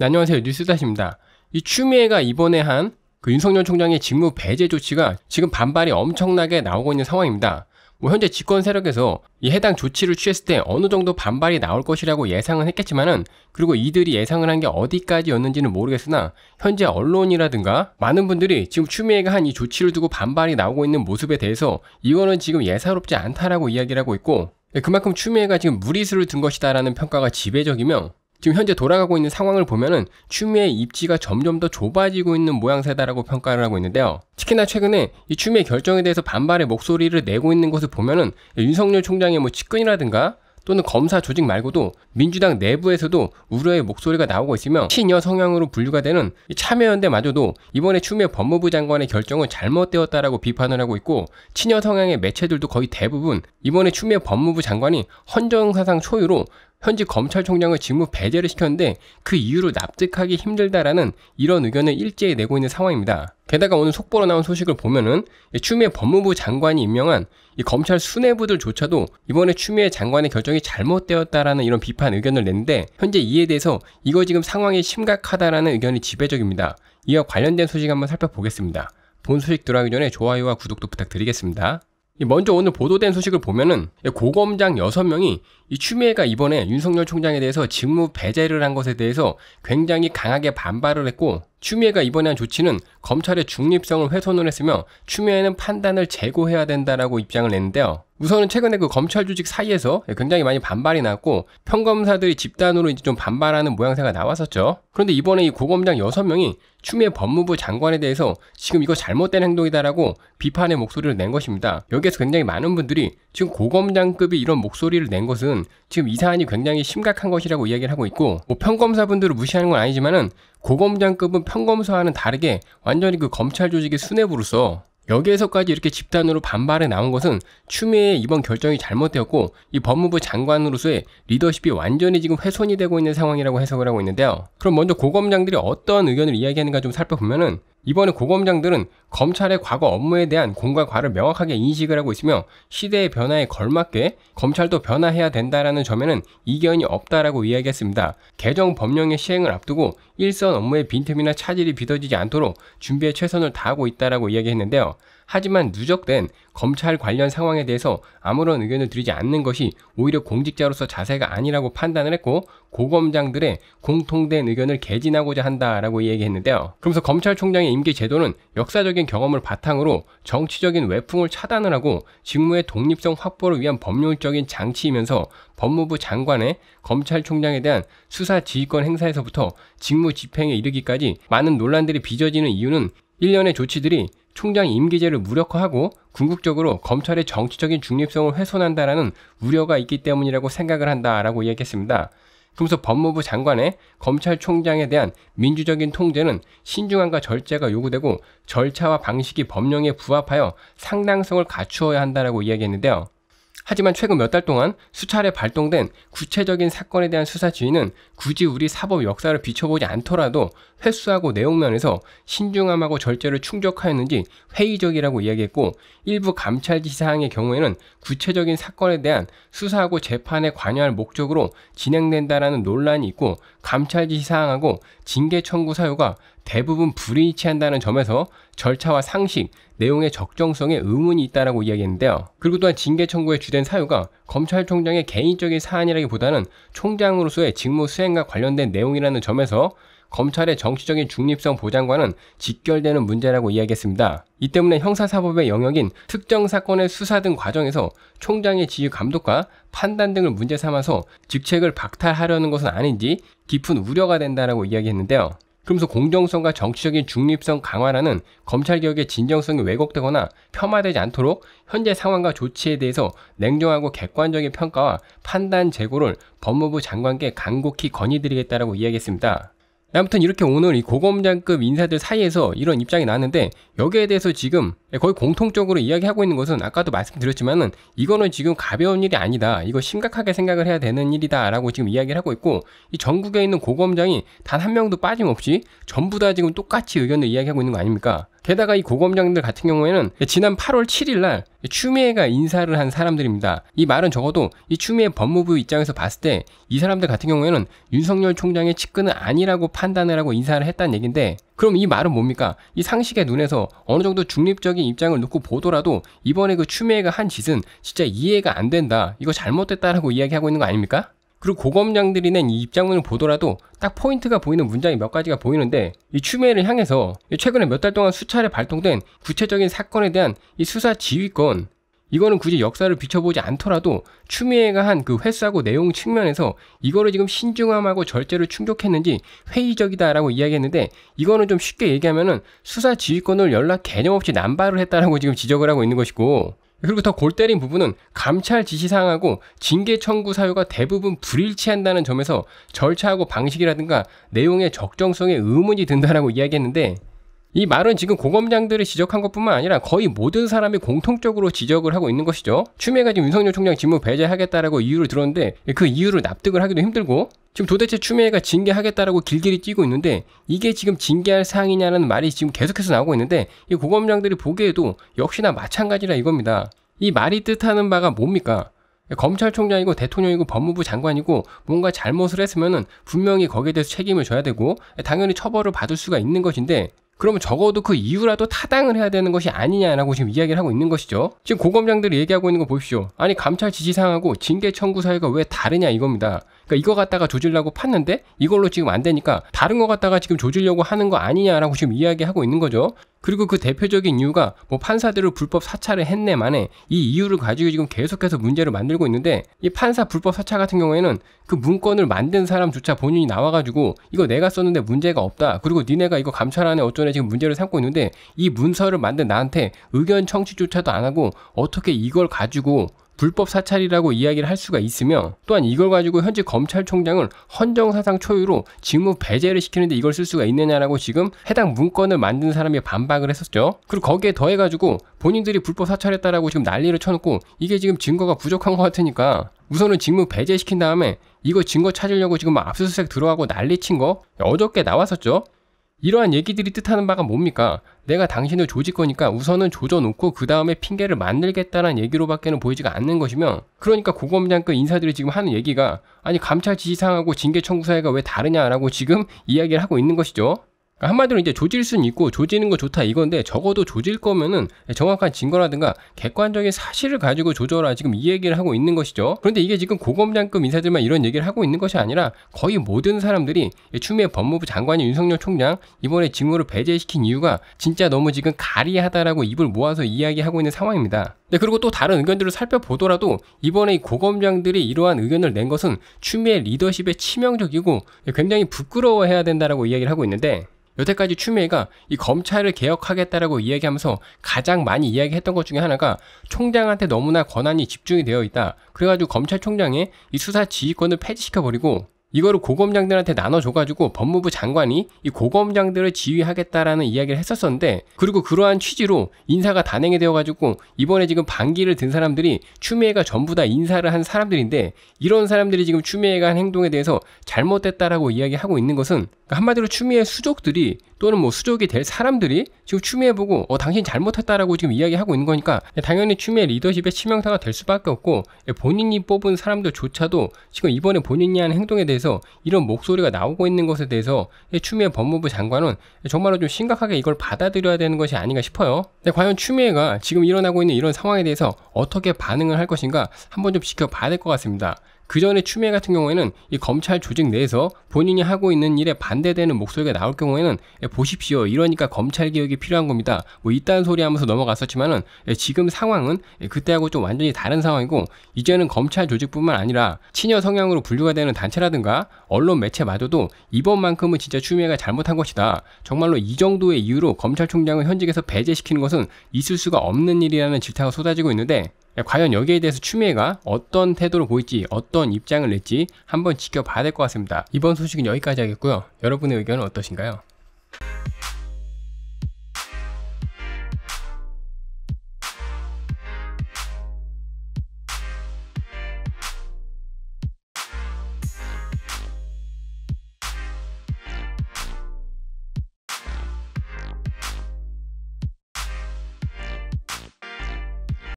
네, 안녕하세요. 뉴스다시입니다. 이 추미애가 이번에 한 그 윤석열 총장의 직무 배제 조치가 지금 반발이 엄청나게 나오고 있는 상황입니다. 뭐 현재 집권 세력에서 이 해당 조치를 취했을 때 어느 정도 반발이 나올 것이라고 예상은 했겠지만은 그리고 이들이 예상을 한 게 어디까지였는지는 모르겠으나 현재 언론이라든가 많은 분들이 지금 추미애가 한 이 조치를 두고 반발이 나오고 있는 모습에 대해서 이거는 지금 예사롭지 않다라고 이야기를 하고 있고 네, 그만큼 추미애가 지금 무리수를 둔 것이다라는 평가가 지배적이며 지금 현재 돌아가고 있는 상황을 보면은 추미애 입지가 점점 더 좁아지고 있는 모양새다라고 평가를 하고 있는데요. 특히나 최근에 이 추미애 결정에 대해서 반발의 목소리를 내고 있는 것을 보면은 윤석열 총장의 뭐 측근이라든가 또는 검사 조직 말고도 민주당 내부에서도 우려의 목소리가 나오고 있으며 친여 성향으로 분류가 되는 참여연대마저도 이번에 추미애 법무부 장관의 결정은 잘못되었다라고 비판을 하고 있고 친여 성향의 매체들도 거의 대부분 이번에 추미애 법무부 장관이 헌정사상 초유로 현지 검찰총장을 직무 배제를 시켰는데 그 이유로 납득하기 힘들다라는 이런 의견을 일제히 내고 있는 상황입니다. 게다가 오늘 속보로 나온 소식을 보면은 추미애 법무부 장관이 임명한 이 검찰 수뇌부들조차도 이번에 추미애 장관의 결정이 잘못되었다라는 이런 비판 의견을 냈는데 현재 이에 대해서 이거 지금 상황이 심각하다라는 의견이 지배적입니다. 이와 관련된 소식 한번 살펴보겠습니다. 본 소식 들어가기 전에 좋아요와 구독도 부탁드리겠습니다. 먼저 오늘 보도된 소식을 보면은 고검장 6명이 이 추미애가 이번에 윤석열 총장에 대해서 직무 배제를 한 것에 대해서 굉장히 강하게 반발을 했고 추미애가 이번에 한 조치는 검찰의 중립성을 훼손을 했으며 추미애는 판단을 재고해야 된다라고 입장을 냈는데요. 우선은 최근에 그 검찰 조직 사이에서 굉장히 많이 반발이 났고 평검사들이 집단으로 이제 좀 반발하는 모양새가 나왔었죠. 그런데 이번에 이 고검장 6명이 추미애 법무부 장관에 대해서 지금 이거 잘못된 행동이다라고 비판의 목소리를 낸 것입니다. 여기에서 굉장히 많은 분들이 지금 고검장급이 이런 목소리를 낸 것은 지금 이 사안이 굉장히 심각한 것이라고 이야기를 하고 있고 뭐 평검사분들을 무시하는 건 아니지만은 고검장급은 평검사와는 다르게 완전히 그 검찰 조직의 수뇌부로서 여기에서까지 이렇게 집단으로 반발해 나온 것은 추미애의 이번 결정이 잘못되었고 이 법무부 장관으로서의 리더십이 완전히 지금 훼손이 되고 있는 상황이라고 해석을 하고 있는데요. 그럼 먼저 고검장들이 어떤 의견을 이야기하는가 좀 살펴보면은 이번에 고검장들은 검찰의 과거 업무에 대한 공과 과를 명확하게 인식을 하고 있으며 시대의 변화에 걸맞게 검찰도 변화해야 된다라는 점에는 이견이 없다라고 이야기했습니다. 개정 법령의 시행을 앞두고 일선 업무의 빈틈이나 차질이 빚어지지 않도록 준비에 최선을 다하고 있다라고 이야기했는데요. 하지만 누적된 검찰 관련 상황에 대해서 아무런 의견을 드리지 않는 것이 오히려 공직자로서 자세가 아니라고 판단을 했고 고검장들의 공통된 의견을 개진하고자 한다라고 얘기했는데요. 그러면서 검찰총장의 임기 제도는 역사적인 경험을 바탕으로 정치적인 외풍을 차단을 하고 직무의 독립성 확보를 위한 법률적인 장치이면서 법무부 장관의 검찰총장에 대한 수사 지휘권 행사에서부터 직무 집행에 이르기까지 많은 논란들이 빚어지는 이유는 일련의 조치들이 총장 임기제를 무력화하고 궁극적으로 검찰의 정치적인 중립성을 훼손한다라는 우려가 있기 때문이라고 생각을 한다라고 이야기했습니다. 그러면서 법무부 장관의 검찰총장에 대한 민주적인 통제는 신중함과 절제가 요구되고 절차와 방식이 법령에 부합하여 상당성을 갖추어야 한다라고 이야기했는데요. 하지만 최근 몇 달 동안 수차례 발동된 구체적인 사건에 대한 수사 지휘는 굳이 우리 사법 역사를 비춰보지 않더라도 횟수하고 내용면에서 신중함하고 절제를 충족하였는지 회의적이라고 이야기했고 일부 감찰지사항의 경우에는 구체적인 사건에 대한 수사하고 재판에 관여할 목적으로 진행된다라는 논란이 있고 감찰지사항하고 징계 청구 사유가 대부분 불일치한다는 점에서 절차와 상식, 내용의 적정성에 의문이 있다라고 이야기했는데요. 그리고 또한 징계 청구의 주된 사유가 검찰총장의 개인적인 사안이라기보다는 총장으로서의 직무 수행과 관련된 내용이라는 점에서 검찰의 정치적인 중립성 보장과는 직결되는 문제라고 이야기했습니다. 이 때문에 형사사법의 영역인 특정 사건의 수사 등 과정에서 총장의 지휘 감독과 판단 등을 문제 삼아서 직책을 박탈하려는 것은 아닌지 깊은 우려가 된다라고 이야기했는데요. 그러면서 공정성과 정치적인 중립성 강화라는 검찰개혁의 진정성이 왜곡되거나 폄하되지 않도록 현재 상황과 조치에 대해서 냉정하고 객관적인 평가와 판단 재고를 법무부 장관께 간곡히 건의드리겠다라고 이야기했습니다. 아무튼 이렇게 오늘 이 고검장급 인사들 사이에서 이런 입장이 나왔는데 여기에 대해서 지금 거의 공통적으로 이야기하고 있는 것은 아까도 말씀드렸지만은 이거는 지금 가벼운 일이 아니다. 이거 심각하게 생각을 해야 되는 일이다라고 지금 이야기를 하고 있고 이 전국에 있는 고검장이 단 한 명도 빠짐없이 전부 다 지금 똑같이 의견을 이야기하고 있는 거 아닙니까? 게다가 이 고검장들 같은 경우에는 지난 8월 7일 날 추미애가 인사를 한 사람들입니다. 이 말은 적어도 이 추미애 법무부 입장에서 봤을 때 이 사람들 같은 경우에는 윤석열 총장의 측근은 아니라고 판단을 하고 인사를 했다는 얘긴데 그럼 이 말은 뭡니까? 이 상식의 눈에서 어느 정도 중립적인 입장을 놓고 보더라도 이번에 그 추미애가 한 짓은 진짜 이해가 안 된다. 이거 잘못됐다라고 이야기하고 있는 거 아닙니까? 그리고 고검장들이 낸 이 입장문을 보더라도 딱 포인트가 보이는 문장이 몇 가지가 보이는데 이 추미애를 향해서 최근에 몇 달 동안 수차례 발동된 구체적인 사건에 대한 이 수사 지휘권 이거는 굳이 역사를 비춰보지 않더라도 추미애가 한 그 횟수하고 내용 측면에서 이거를 지금 신중함하고 절제를 충족했는지 회의적이다라고 이야기했는데 이거는 좀 쉽게 얘기하면은 수사 지휘권을 연락 개념 없이 남발을 했다라고 지금 지적을 하고 있는 것이고 그리고 더 골 때린 부분은 감찰 지시사항하고 징계 청구 사유가 대부분 불일치한다는 점에서 절차하고 방식이라든가 내용의 적정성에 의문이 든다라고 이야기했는데 이 말은 지금 공업장들이 지적한 것뿐만 아니라 거의 모든 사람이 공통적으로 지적을 하고 있는 것이죠. 추미애가 지금 윤석열 총장 직무 배제하겠다라고 이유를 들었는데 그 이유를 납득을 하기도 힘들고 지금 도대체 추미애가 징계하겠다라고 길길이 뛰고 있는데 이게 지금 징계할 사항이냐는 말이 지금 계속해서 나오고 있는데 이공업장들이 보기에도 역시나 마찬가지라 이겁니다. 이 말이 뜻하는 바가 뭡니까? 검찰총장이고 대통령이고 법무부 장관이고 뭔가 잘못을 했으면 분명히 거기에 대해서 책임을 져야 되고 당연히 처벌을 받을 수가 있는 것인데 그러면 적어도 그 이유라도 타당을 해야 되는 것이 아니냐라고 지금 이야기를 하고 있는 것이죠. 지금 고검장들이 얘기하고 있는 거 보십시오. 아니 감찰 지시사항하고 징계 청구 사유가 왜 다르냐 이겁니다. 그러니까 이거 갖다가 조질라고 팠는데 이걸로 지금 안 되니까 다른 거 갖다가 지금 조질려고 하는 거 아니냐라고 지금 이야기하고 있는 거죠. 그리고 그 대표적인 이유가 뭐 판사들을 불법 사찰을 했네만에 이 이유를 가지고 지금 계속해서 문제를 만들고 있는데 이 판사 불법 사찰 같은 경우에는 그 문건을 만든 사람조차 본인이 나와가지고 이거 내가 썼는데 문제가 없다. 그리고 니네가 이거 감찰 안에 어쩌네 지금 문제를 삼고 있는데 이 문서를 만든 나한테 의견 청취조차도 안 하고 어떻게 이걸 가지고 불법 사찰이라고 이야기를 할 수가 있으며 또한 이걸 가지고 현재 검찰총장을 헌정사상 초유로 직무 배제를 시키는데 이걸 쓸 수가 있느냐라고 지금 해당 문건을 만든 사람이 반박을 했었죠. 그리고 거기에 더해가지고 본인들이 불법 사찰했다라고 지금 난리를 쳐놓고 이게 지금 증거가 부족한 것 같으니까 우선은 직무 배제시킨 다음에 이거 증거 찾으려고 지금 막 압수수색 들어가고 난리 친거 어저께 나왔었죠. 이러한 얘기들이 뜻하는 바가 뭡니까? 내가 당신을 조질 거니까 우선은 조져놓고 그 다음에 핑계를 만들겠다는 얘기로밖에는 보이지가 않는 것이며 그러니까 고검장급 인사들이 지금 하는 얘기가 아니 감찰 지시사항하고 징계청구사회가 왜 다르냐라고 지금 이야기를 하고 있는 것이죠. 그러니까 한마디로 이제 조질 순 있고 조지는 거 좋다 이건데 적어도 조질 거면은 정확한 증거라든가 객관적인 사실을 가지고 조절하 지금 이 얘기를 하고 있는 것이죠. 그런데 이게 지금 고검장급 인사들만 이런 얘기를 하고 있는 것이 아니라 거의 모든 사람들이 추미애 법무부 장관이 윤석열 총장 이번에 직무를 배제시킨 이유가 진짜 너무 지금 가리하다라고 입을 모아서 이야기하고 있는 상황입니다. 네, 그리고 또 다른 의견들을 살펴보더라도 이번에 고검장들이 이러한 의견을 낸 것은 추미애 리더십에 치명적이고 굉장히 부끄러워해야 된다라고 이야기를 하고 있는데 여태까지 추미애가 이 검찰을 개혁하겠다라고 이야기하면서 가장 많이 이야기했던 것 중에 하나가 총장한테 너무나 권한이 집중이 되어 있다. 그래가지고 검찰총장의 이 수사 지휘권을 폐지시켜버리고 이거를 고검장들한테 나눠줘가지고 법무부 장관이 이 고검장들을 지휘하겠다라는 이야기를 했었었는데 그리고 그러한 취지로 인사가 단행이 되어가지고 이번에 지금 반기를 든 사람들이 추미애가 전부 다 인사를 한 사람들인데 이런 사람들이 지금 추미애가 한 행동에 대해서 잘못됐다라고 이야기하고 있는 것은 그러니까 한마디로 추미애 수족들이 또는 뭐 수족이 될 사람들이 지금 추미애보고 어 당신 잘못했다라고 지금 이야기하고 있는 거니까 당연히 추미애 리더십의 치명타가 될 수밖에 없고 예, 본인이 뽑은 사람들조차도 지금 이번에 본인이 한 행동에 대해서 이런 목소리가 나오고 있는 것에 대해서 예, 추미애 법무부 장관은 예, 정말로 좀 심각하게 이걸 받아들여야 되는 것이 아닌가 싶어요. 과연 추미애가 지금 일어나고 있는 이런 상황에 대해서 어떻게 반응을 할 것인가 한번 좀 지켜봐야 될 것 같습니다. 그 전에 추미애 같은 경우에는 이 검찰 조직 내에서 본인이 하고 있는 일에 반대되는 목소리가 나올 경우에는 예, 보십시오. 이러니까 검찰 개혁이 필요한 겁니다. 뭐 이딴 소리 하면서 넘어갔었지만은 예, 지금 상황은 예, 그때하고 좀 완전히 다른 상황이고 이제는 검찰 조직뿐만 아니라 친여 성향으로 분류가 되는 단체라든가 언론 매체마저도 이번만큼은 진짜 추미애가 잘못한 것이다. 정말로 이 정도의 이유로 검찰총장을 현직에서 배제시키는 것은 있을 수가 없는 일이라는 질타가 쏟아지고 있는데 예, 과연 여기에 대해서 추미애가 어떤 태도를 보일지 어떤 입장을 낼지 한번 지켜봐야 될 것 같습니다. 이번 소식은 여기까지 하겠고요. 여러분의 의견은 어떠신가요?